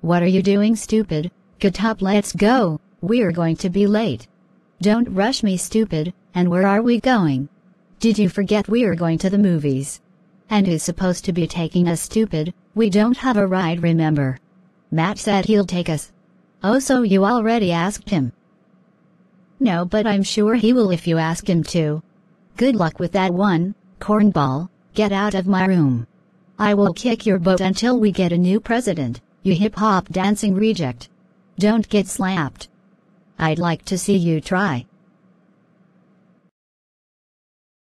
What are you doing stupid? Get up let's go, we're going to be late. Don't rush me stupid, and where are we going? Did you forget we're going to the movies? And who's supposed to be taking us stupid, we don't have a ride remember. Matt said he'll take us. Oh so you already asked him. No but I'm sure he will if you ask him to. Good luck with that one, cornball, get out of my room. I will kick your butt until we get a new president. You hip hop dancing reject. Don't get slapped. I'd like to see you try.